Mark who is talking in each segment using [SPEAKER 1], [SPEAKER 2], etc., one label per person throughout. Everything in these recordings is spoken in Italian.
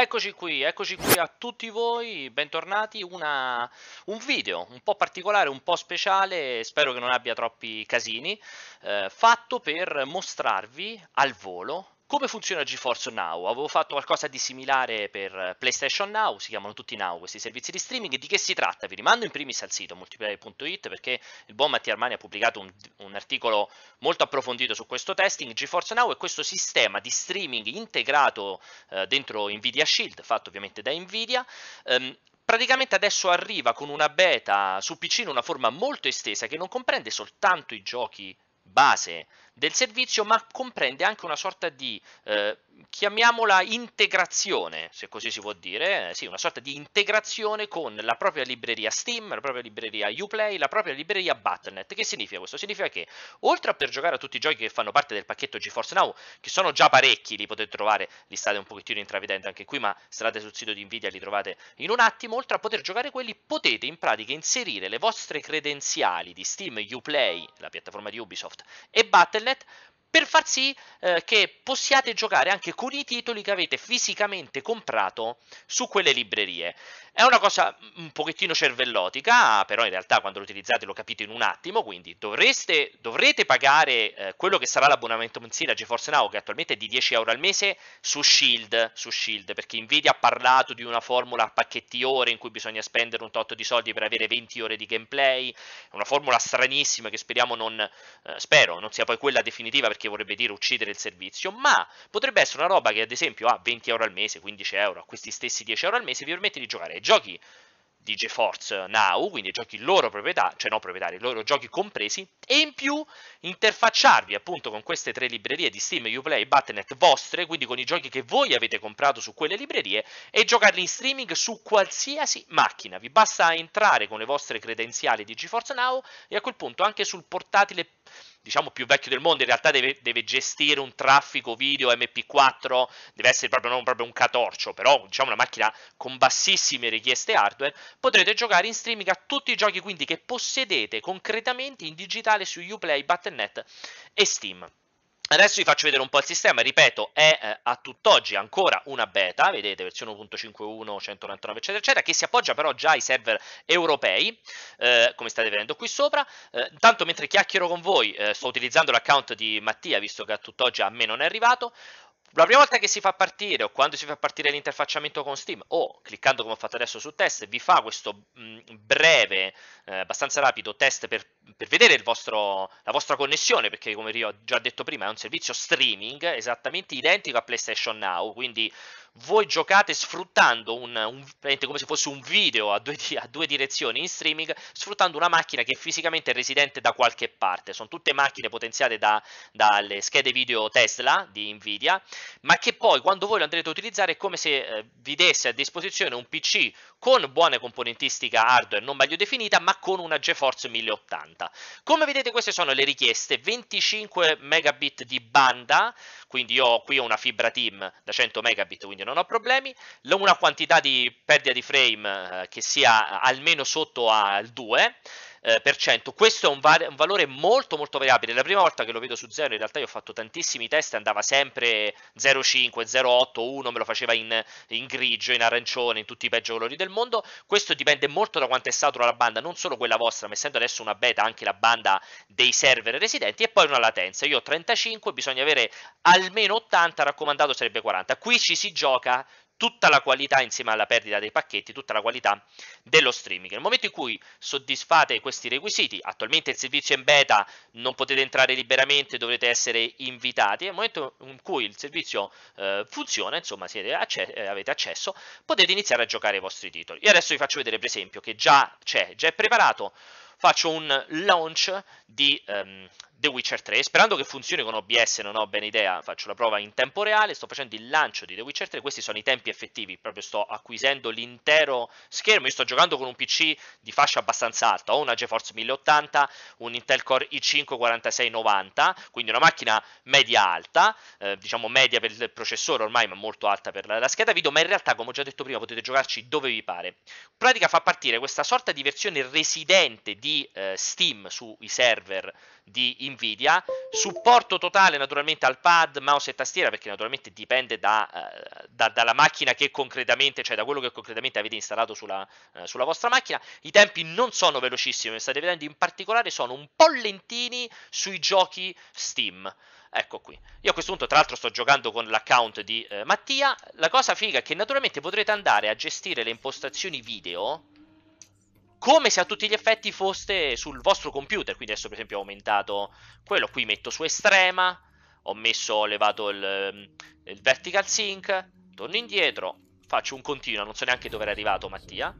[SPEAKER 1] Eccoci qui, eccoci qui a tutti voi, bentornati, Una, un video un po' particolare, un po' speciale, spero che non abbia troppi casini, eh, fatto per mostrarvi al volo come funziona GeForce Now? Avevo fatto qualcosa di similare per PlayStation Now, si chiamano tutti Now questi servizi di streaming. Di che si tratta? Vi rimando in primis al sito multiplayer.it perché il buon Mattia Armani ha pubblicato un, un, articolo molto approfondito su questo testing. GeForce Now è questo sistema di streaming integrato eh, dentro Nvidia Shield, fatto ovviamente da Nvidia, ehm, praticamente adesso arriva con una beta su PC in una forma molto estesa che non comprende soltanto i giochi base del servizio, ma comprende anche una sorta di, eh, chiamiamola integrazione, se così si può dire, eh, sì, una sorta di integrazione con la propria libreria Steam, la propria libreria Uplay, la propria libreria Battle.net. Che significa questo? Significa che, oltre a per giocare a tutti i giochi che fanno parte del pacchetto GeForce Now, che sono già parecchi, li potete trovare, li state un pochettino intravedendo anche qui, ma strate sul sito di Nvidia li trovate in un attimo, oltre a poter giocare quelli, potete in pratica inserire le vostre credenziali di Steam, Uplay, la piattaforma di Ubisoft, e Battle.net internet per far sì eh, che possiate giocare anche con i titoli che avete fisicamente comprato su quelle librerie. È una cosa un pochettino cervellotica, però in realtà quando lo utilizzate lo capite in un attimo, quindi dovreste, dovrete pagare eh, quello che sarà l'abbonamento mensile a GeForce Now, che attualmente è di 10 euro al mese, su Shield, su Shield, perché Nvidia ha parlato di una formula a pacchetti ore in cui bisogna spendere un tot di soldi per avere 20 ore di gameplay, una formula stranissima che speriamo non, eh, spero, non sia poi quella definitiva, perché vorrebbe dire uccidere il servizio, ma potrebbe essere una roba che ad esempio a 20 euro al mese, 15 euro, a questi stessi 10 euro al mese vi permette di giocare ai giochi di GeForce Now, quindi giochi loro proprietà, cioè no proprietari, loro giochi compresi, e in più interfacciarvi appunto con queste tre librerie di Steam, Uplay, e Battle.net vostre, quindi con i giochi che voi avete comprato su quelle librerie, e giocarli in streaming su qualsiasi macchina. Vi basta entrare con le vostre credenziali di GeForce Now e a quel punto anche sul portatile diciamo più vecchio del mondo, in realtà deve, deve gestire un traffico video MP4, deve essere proprio non proprio un catorcio, però diciamo una macchina con bassissime richieste hardware, potrete giocare in streaming a tutti i giochi quindi che possedete concretamente in digitale su Uplay, Battle.net e Steam. Adesso vi faccio vedere un po' il sistema, ripeto, è eh, a tutt'oggi ancora una beta, vedete versione 1.51, 199 eccetera eccetera, che si appoggia però già ai server europei, eh, come state vedendo qui sopra. Eh, tanto mentre chiacchiero con voi, eh, sto utilizzando l'account di Mattia, visto che a tutt'oggi a me non è arrivato, la prima volta che si fa partire o quando si fa partire l'interfacciamento con Steam o cliccando come ho fatto adesso su test vi fa questo mm, breve, eh, abbastanza rapido test per per vedere vostro, la vostra connessione, perché come vi ho già detto prima è un servizio streaming esattamente identico a PlayStation Now, quindi voi giocate sfruttando un, un come se fosse un video a due, a due, direzioni in streaming, sfruttando una macchina che fisicamente è residente da qualche parte. Sono tutte macchine potenziate da, dalle schede video Tesla di Nvidia, ma che poi quando voi lo andrete a utilizzare è come se eh, vi desse a disposizione un PC con buona componentistica hardware non meglio definita, ma con una GeForce 1080. 30. Come vedete queste sono le richieste, 25 megabit di banda, quindi io qui ho una fibra team da 100 megabit, quindi non ho problemi, una quantità di perdita di frame eh, che sia almeno sotto al 2, eh, Questo è un, va- un, valore molto molto variabile. La prima volta che lo vedo su 0, in realtà io ho fatto tantissimi test, andava sempre 0,5, 0,8, 1, me lo faceva in, in, grigio, in arancione, in tutti i peggio colori del mondo. Questo dipende molto da quanto è satura la banda, non solo quella vostra, ma essendo adesso una beta anche la banda dei server residenti e poi una latenza. Io ho 35, bisogna avere almeno 80, raccomandato sarebbe 40. Qui ci si gioca tutta la qualità insieme alla perdita dei pacchetti, tutta la qualità dello streaming. Nel momento in cui soddisfate questi requisiti, attualmente il servizio è in beta, non potete entrare liberamente, dovrete essere invitati, nel momento in cui il servizio eh, funziona, insomma acce eh, avete accesso, potete iniziare a giocare i vostri titoli. Io adesso vi faccio vedere per esempio che già c'è, già è preparato faccio un launch di um, The Witcher 3, sperando che funzioni con OBS, non ho ben idea, faccio la prova in tempo reale, sto facendo il lancio di The Witcher 3, questi sono i tempi effettivi, proprio sto acquisendo l'intero schermo, io sto giocando con un PC di fascia abbastanza alta, ho una GeForce 1080, un Intel Core i5-4690, quindi una macchina media alta, eh, diciamo media per il processore ormai, ma molto alta per la, la scheda video, ma in realtà, come ho già detto prima, potete giocarci dove vi pare. In pratica fa partire questa sorta di versione residente di di eh, Steam sui server di Nvidia, supporto totale naturalmente al pad, mouse e tastiera perché naturalmente dipende da, eh, da, dalla macchina che concretamente, cioè da quello che concretamente avete installato sulla, eh, sulla vostra macchina, i tempi non sono velocissimi, come state vedendo, in particolare sono un po' lentini sui giochi Steam. Ecco qui. Io a questo punto, tra l'altro, sto giocando con l'account di eh, Mattia. La cosa figa è che naturalmente potrete andare a gestire le impostazioni video come se a tutti gli effetti foste sul vostro computer. Quindi adesso per esempio ho aumentato quello, qui metto su estrema, ho messo, ho levato il, il vertical sync, torno indietro, faccio un continuo, non so neanche dove era arrivato Mattia.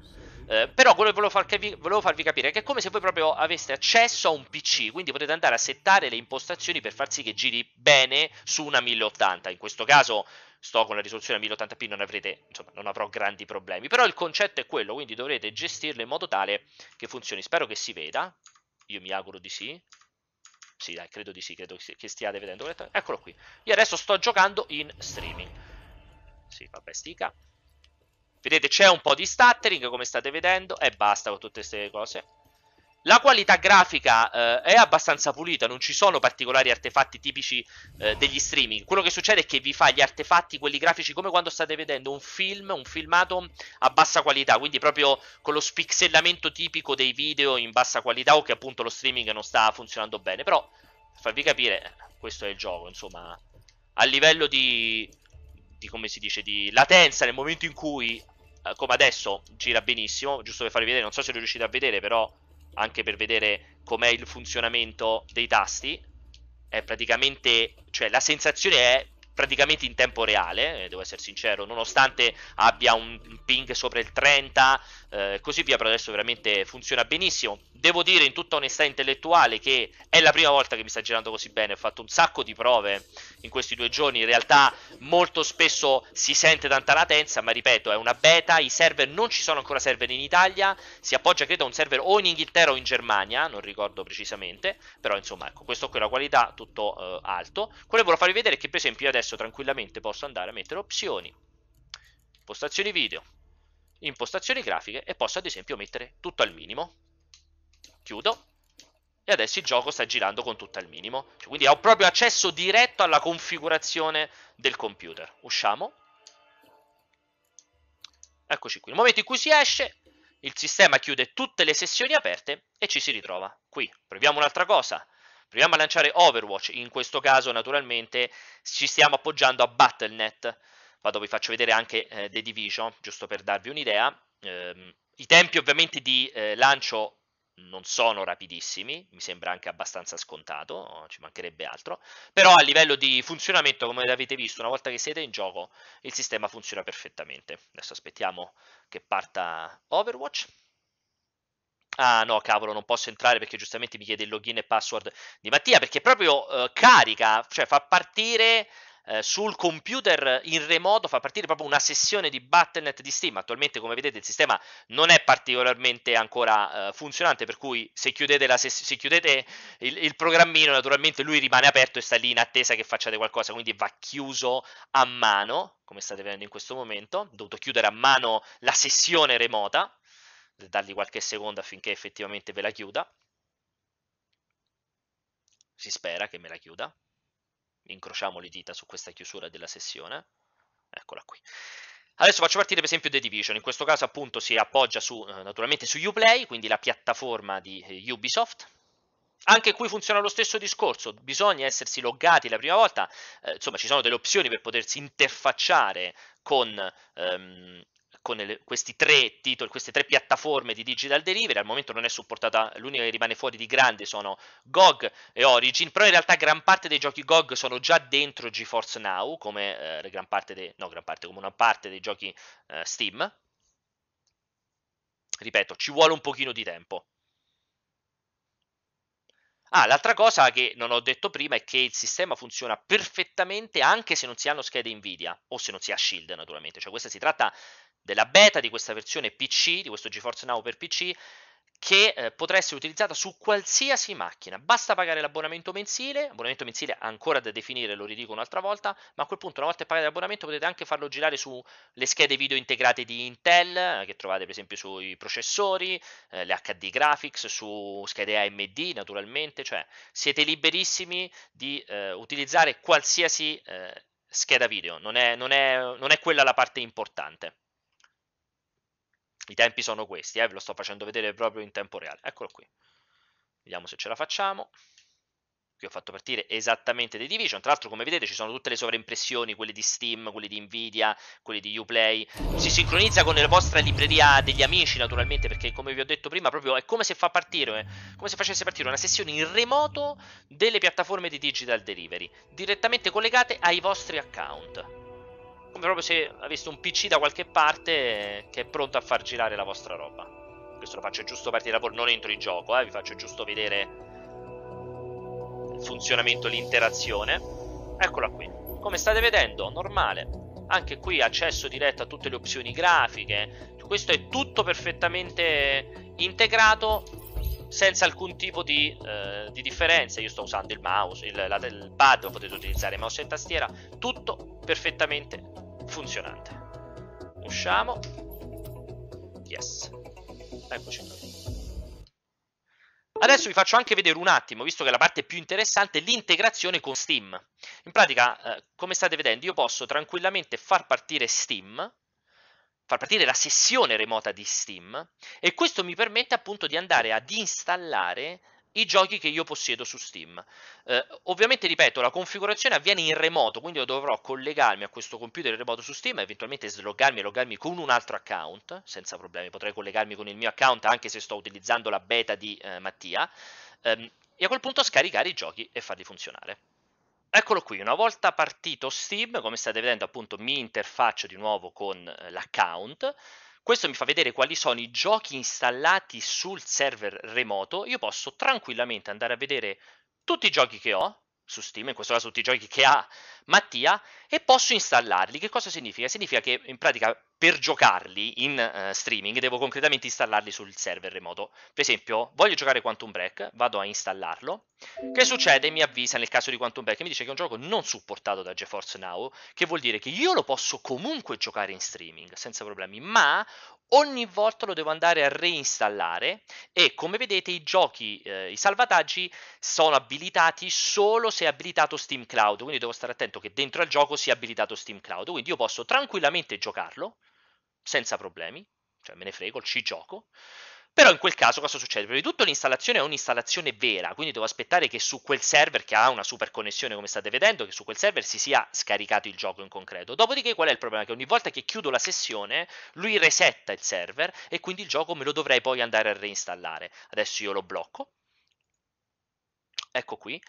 [SPEAKER 1] Eh, però quello che volevo, far capi- volevo, farvi capire è che è come se voi proprio aveste accesso a un PC, quindi potete andare a settare le impostazioni per far sì che giri bene su una 1080. In questo caso sto con la risoluzione 1080p, non, avrete, insomma, non avrò grandi problemi. Però il concetto è quello, quindi dovrete gestirlo in modo tale che funzioni. Spero che si veda, io mi auguro di sì. Sì, dai, credo di sì, credo che stiate vedendo. Eccolo qui. Io adesso sto giocando in streaming. Sì, vabbè, stica. Vedete, c'è un po' di stuttering, come state vedendo, e basta con tutte queste cose. La qualità grafica eh, è abbastanza pulita, non ci sono particolari artefatti tipici eh, degli streaming. Quello che succede è che vi fa gli artefatti, quelli grafici, come quando state vedendo un film, un filmato a bassa qualità, quindi proprio con lo spixellamento tipico dei video in bassa qualità o che appunto lo streaming non sta funzionando bene. Però, per farvi capire, questo è il gioco, insomma, a livello di di, come si dice, di latenza nel momento in cui, eh, come adesso, gira benissimo, giusto per farvi vedere, non so se lo riuscite a vedere, però anche per vedere com'è il funzionamento dei tasti, è praticamente, cioè la sensazione è praticamente in tempo reale, eh, devo essere sincero, nonostante abbia un ping sopra il 30 e eh, così via, però adesso veramente funziona benissimo. Devo dire in tutta onestà intellettuale che è la prima volta che mi sta girando così bene, ho fatto un sacco di prove in questi due giorni, in realtà molto spesso si sente tanta latenza, ma ripeto, è una beta, i server non ci sono ancora server in Italia, si appoggia credo a un server o in Inghilterra o in Germania, non ricordo precisamente, però insomma ecco, questo qui è la qualità, tutto eh, alto. Quello che volevo farvi vedere è che per esempio io adesso adesso tranquillamente posso andare a mettere opzioni, impostazioni video, impostazioni grafiche e posso ad esempio mettere tutto al minimo. Chiudo e adesso il gioco sta girando con tutto al minimo. Cioè, quindi ho proprio accesso diretto alla configurazione del computer. Usciamo. Eccoci qui. Nel momento in cui si esce, il sistema chiude tutte le sessioni aperte e ci si ritrova qui. Proviamo un'altra cosa. Proviamo a lanciare Overwatch, in questo caso naturalmente ci stiamo appoggiando a Battle.net. Vado, vi faccio vedere anche eh, The Division, giusto per darvi un'idea. Eh, I tempi ovviamente di eh, lancio non sono rapidissimi, mi sembra anche abbastanza scontato, ci mancherebbe altro, però a livello di funzionamento, come avete visto, una volta che siete in gioco, il sistema funziona perfettamente. Adesso aspettiamo che parta Overwatch. Ah no, cavolo, non posso entrare perché giustamente mi chiede il login e password di Mattia, perché proprio eh, carica, cioè fa partire eh, sul computer in remoto, fa partire proprio una sessione di Battle.net di Steam. Attualmente, come vedete, il sistema non è particolarmente ancora eh, funzionante, per cui se chiudete, ses- se chiudete il, il, programmino, naturalmente lui rimane aperto e sta lì in attesa che facciate qualcosa, quindi va chiuso a mano, come state vedendo in questo momento. Ho dovuto chiudere a mano la sessione remota dargli qualche secondo affinché effettivamente ve la chiuda. Si spera che me la chiuda. Incrociamo le dita su questa chiusura della sessione. Eccola qui. Adesso faccio partire per esempio The Division, in questo caso appunto si appoggia su, eh, naturalmente su Uplay, quindi la piattaforma di eh, Ubisoft. Anche qui funziona lo stesso discorso, bisogna essersi loggati la prima volta, eh, insomma ci sono delle opzioni per potersi interfacciare con ehm, con le, questi tre titoli, queste tre piattaforme di digital delivery. Al momento non è supportata, l'unica che rimane fuori di grande sono GOG e Origin, però in realtà gran parte dei giochi GOG sono già dentro GeForce Now, come, eh, gran parte de, no, gran parte, come una parte dei giochi eh, Steam. Ripeto, ci vuole un pochino di tempo. Ah, l'altra cosa che non ho detto prima è che il sistema funziona perfettamente anche se non si hanno schede Nvidia o se non si ha Shield naturalmente, cioè questa si tratta della beta di questa versione PC, di questo GeForce Now per PC che eh, potrà essere utilizzata su qualsiasi macchina. Basta pagare l'abbonamento mensile, abbonamento mensile ancora da definire, lo ridico un'altra volta, ma a quel punto una volta pagato l'abbonamento potete anche farlo girare sulle schede video integrate di Intel, eh, che trovate per esempio sui processori, eh, le HD Graphics, su schede AMD naturalmente, cioè siete liberissimi di eh, utilizzare qualsiasi eh, scheda video, non è, non, è, non è quella la parte importante. I tempi sono questi, eh, ve lo sto facendo vedere proprio in tempo reale. Eccolo qui. Vediamo se ce la facciamo. Qui ho fatto partire esattamente The Division. Tra l'altro, come vedete, ci sono tutte le sovraimpressioni, quelle di Steam, quelle di Nvidia, quelle di Uplay. Si sincronizza con la vostra libreria degli amici, naturalmente, perché come vi ho detto prima, proprio è come se, fa partire, eh, come se facesse partire una sessione in remoto delle piattaforme di digital delivery, direttamente collegate ai vostri account come proprio se aveste un PC da qualche parte che è pronto a far girare la vostra roba. Questo lo faccio giusto per lavoro, non entro in gioco, eh, vi faccio giusto vedere il funzionamento, l'interazione. Eccola qui. Come state vedendo, normale. Anche qui accesso diretto a tutte le opzioni grafiche. Questo è tutto perfettamente integrato senza alcun tipo di, eh, di, differenza. Io sto usando il mouse, il, la, il pad, potete utilizzare mouse e tastiera, tutto perfettamente funzionante. Usciamo. Yes. Eccoci noi. Adesso vi faccio anche vedere un attimo, visto che è la parte più interessante, l'integrazione con Steam. In pratica, eh, come state vedendo, io posso tranquillamente far partire Steam, far partire la sessione remota di Steam, e questo mi permette appunto di andare ad installare i giochi che io possiedo su Steam. Eh, ovviamente, ripeto, la configurazione avviene in remoto, quindi io dovrò collegarmi a questo computer in remoto su Steam, eventualmente sloggarmi e loggarmi con un altro account, senza problemi, potrei collegarmi con il mio account anche se sto utilizzando la beta di eh, Mattia, ehm, e a quel punto scaricare i giochi e farli funzionare. Eccolo qui, una volta partito Steam, come state vedendo appunto mi interfaccio di nuovo con eh, l'account, questo mi fa vedere quali sono i giochi installati sul server remoto. Io posso tranquillamente andare a vedere tutti i giochi che ho su Steam, in questo caso tutti i giochi che ha Mattia, e posso installarli. Che cosa significa? Significa che in pratica per giocarli in uh, streaming devo concretamente installarli sul server remoto. Per esempio, voglio giocare Quantum Break, vado a installarlo. Che succede? Mi avvisa nel caso di Quantum Break, mi dice che è un gioco non supportato da GeForce Now, che vuol dire che io lo posso comunque giocare in streaming senza problemi, ma ogni volta lo devo andare a reinstallare e come vedete i giochi, eh, i salvataggi sono abilitati solo se è abilitato Steam Cloud, quindi devo stare attento che dentro al gioco sia abilitato Steam Cloud, quindi io posso tranquillamente giocarlo senza problemi, cioè me ne frego, ci gioco. Però in quel caso cosa succede? Prima di tutto l'installazione è un'installazione vera, quindi devo aspettare che su quel server che ha una super connessione come state vedendo, che su quel server si sia scaricato il gioco in concreto. Dopodiché qual è il problema? Che ogni volta che chiudo la sessione lui resetta il server e quindi il gioco me lo dovrei poi andare a reinstallare. Adesso io lo blocco. Ecco qui.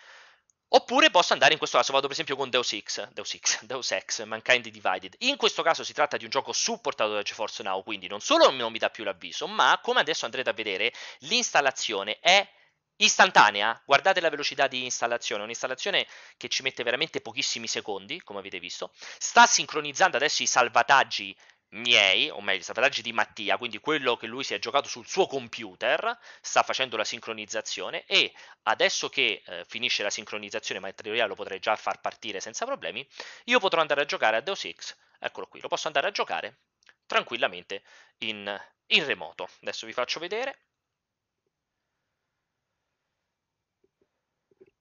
[SPEAKER 1] Oppure posso andare in questo caso, vado per esempio con Deus Ex, Deus Ex, Deus Ex, Mankind Divided. In questo caso si tratta di un gioco supportato da GeForce Now, quindi non solo non mi dà più l'avviso, ma come adesso andrete a vedere, l'installazione è istantanea. Guardate la velocità di installazione, un'installazione che ci mette veramente pochissimi secondi, come avete visto. Sta sincronizzando adesso i salvataggi miei, o meglio, i salvataggi di Mattia, quindi quello che lui si è giocato sul suo computer, sta facendo la sincronizzazione e adesso che eh, finisce la sincronizzazione, ma in teoria lo potrei già far partire senza problemi, io potrò andare a giocare a Deus Ex, eccolo qui, lo posso andare a giocare tranquillamente in, in remoto. Adesso vi faccio vedere.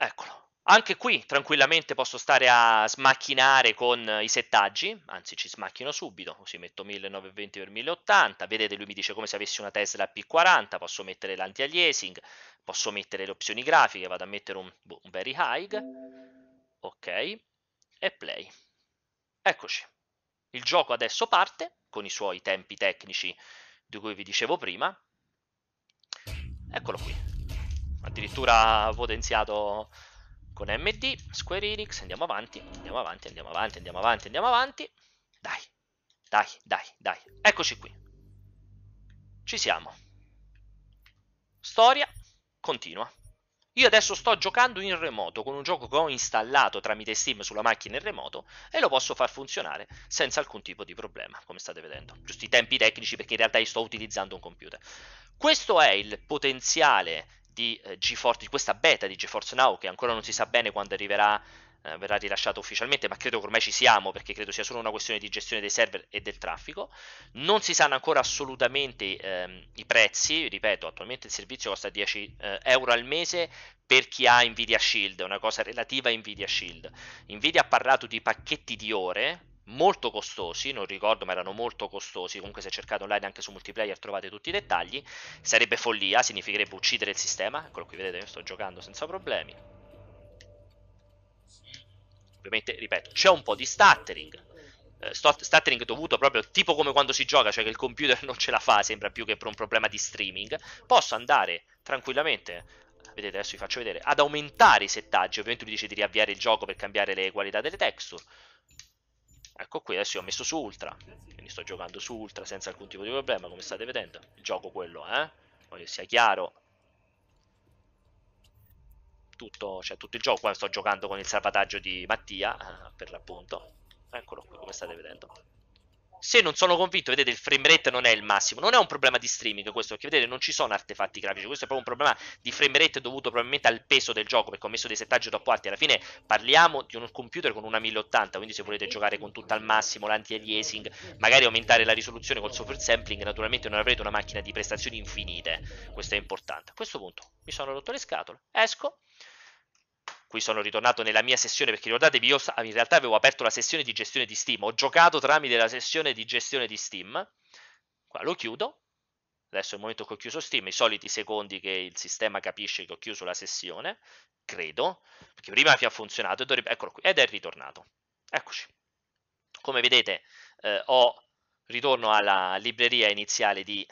[SPEAKER 1] Eccolo. Anche qui tranquillamente posso stare a smacchinare con eh, i settaggi, anzi ci smacchino subito, così metto 1920x1080, vedete lui mi dice come se avessi una Tesla P40, posso mettere l'anti-aliasing, posso mettere le opzioni grafiche, vado a mettere un, boh, un very high, ok, e play. Eccoci, il gioco adesso parte con i suoi tempi tecnici di cui vi dicevo prima, eccolo qui, addirittura potenziato con MD, Square Enix, andiamo avanti, andiamo avanti, andiamo avanti, andiamo avanti, andiamo avanti. Dai, dai, dai, dai. Eccoci qui. Ci siamo. Storia continua. Io adesso sto giocando in remoto con un gioco che ho installato tramite Steam sulla macchina in remoto e lo posso far funzionare senza alcun tipo di problema, come state vedendo. Giusto i tempi tecnici perché in realtà io sto utilizzando un computer. Questo è il potenziale di eh, GeForce, di questa beta di GeForce Now, che ancora non si sa bene quando arriverà, eh, verrà rilasciata ufficialmente, ma credo che ormai ci siamo, perché credo sia solo una questione di gestione dei server e del traffico. Non si sanno ancora assolutamente ehm, i prezzi, ripeto, attualmente il servizio costa 10 eh, euro al mese per chi ha Nvidia Shield, una cosa relativa a Nvidia Shield. Nvidia ha parlato di pacchetti di ore, molto costosi, non ricordo ma erano molto costosi, comunque se cercate online anche su multiplayer trovate tutti i dettagli, sarebbe follia, significherebbe uccidere il sistema, eccolo qui vedete, io sto giocando senza problemi. Ovviamente, ripeto, c'è un po' di stuttering, eh, stuttering dovuto proprio tipo come quando si gioca, cioè che il computer non ce la fa, sembra più che per un problema di streaming, posso andare tranquillamente, vedete adesso vi faccio vedere, ad aumentare i settaggi, ovviamente lui dice di riavviare il gioco per cambiare le qualità delle texture, Ecco qui adesso io ho messo su Ultra, quindi sto giocando su Ultra senza alcun tipo di problema, come state vedendo. Il gioco quello, eh? Voglio che sia chiaro. Tutto, cioè, tutto il gioco, qua sto giocando con il salvataggio di Mattia, eh, per l'appunto. Eccolo qui, come state vedendo se non sono convinto, vedete il frame rate non è il massimo, non è un problema di streaming questo, perché vedete non ci sono artefatti grafici, questo è proprio un problema di frame rate dovuto probabilmente al peso del gioco, perché ho messo dei settaggi troppo alti, alla fine parliamo di un computer con una 1080, quindi se volete giocare con tutto al massimo, l'anti-aliasing, magari aumentare la risoluzione col software sampling, naturalmente non avrete una macchina di prestazioni infinite, questo è importante. A questo punto mi sono rotto le scatole, esco, qui sono ritornato nella mia sessione perché ricordatevi io in realtà avevo aperto la sessione di gestione di Steam, ho giocato tramite la sessione di gestione di Steam, qua lo chiudo, adesso è il momento che ho chiuso Steam, i soliti secondi che il sistema capisce che ho chiuso la sessione, credo, perché prima ha funzionato, dovrebbe, eccolo qui, ed è ritornato, eccoci. Come vedete eh, ho, ritorno alla libreria iniziale di...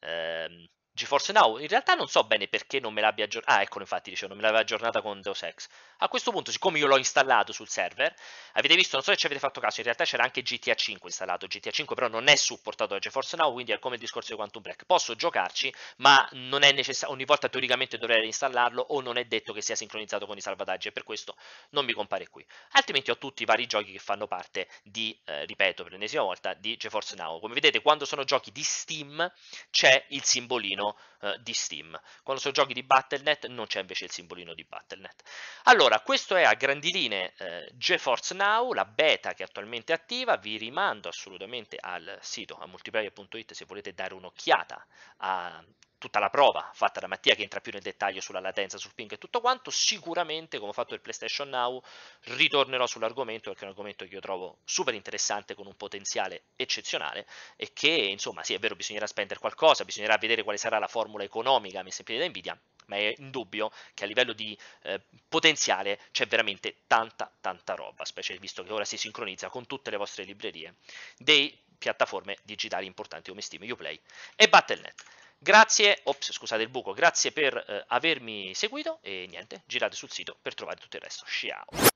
[SPEAKER 1] Ehm, GeForce Now, in realtà non so bene perché non me l'abbia aggiornata. Ah, ecco, infatti, dicevo, non me l'aveva aggiornata con Deus Ex. A questo punto, siccome io l'ho installato sul server, avete visto, non so se ci avete fatto caso, in realtà c'era anche GTA 5 installato, GTA 5 però non è supportato da GeForce Now, quindi è come il discorso di Quantum Break, posso giocarci, ma non è necessario, ogni volta teoricamente dovrei reinstallarlo o non è detto che sia sincronizzato con i salvataggi e per questo non mi compare qui. Altrimenti ho tutti i vari giochi che fanno parte di, eh, ripeto per l'ennesima volta, di GeForce Now. Come vedete, quando sono giochi di Steam c'è il simbolino eh, di Steam, quando sono giochi di Battle.net non c'è invece il simbolino di Battle.net. Allora, allora, questo è a grandi linee eh, GeForce Now, la beta che è attualmente attiva, vi rimando assolutamente al sito a multiplayer.it se volete dare un'occhiata a tutta la prova fatta da Mattia che entra più nel dettaglio sulla latenza, sul ping e tutto quanto, sicuramente come ho fatto il PlayStation Now ritornerò sull'argomento perché è un argomento che io trovo super interessante con un potenziale eccezionale e che insomma sì è vero bisognerà spendere qualcosa, bisognerà vedere quale sarà la formula economica messa in piedi da Nvidia, ma è indubbio che a livello di eh, potenziale c'è veramente tanta tanta roba, specie visto che ora si sincronizza con tutte le vostre librerie dei piattaforme digitali importanti come Steam, Uplay e Battle.net. Grazie, ops, scusate il buco, grazie per eh, avermi seguito e niente, girate sul sito per trovare tutto il resto. Ciao!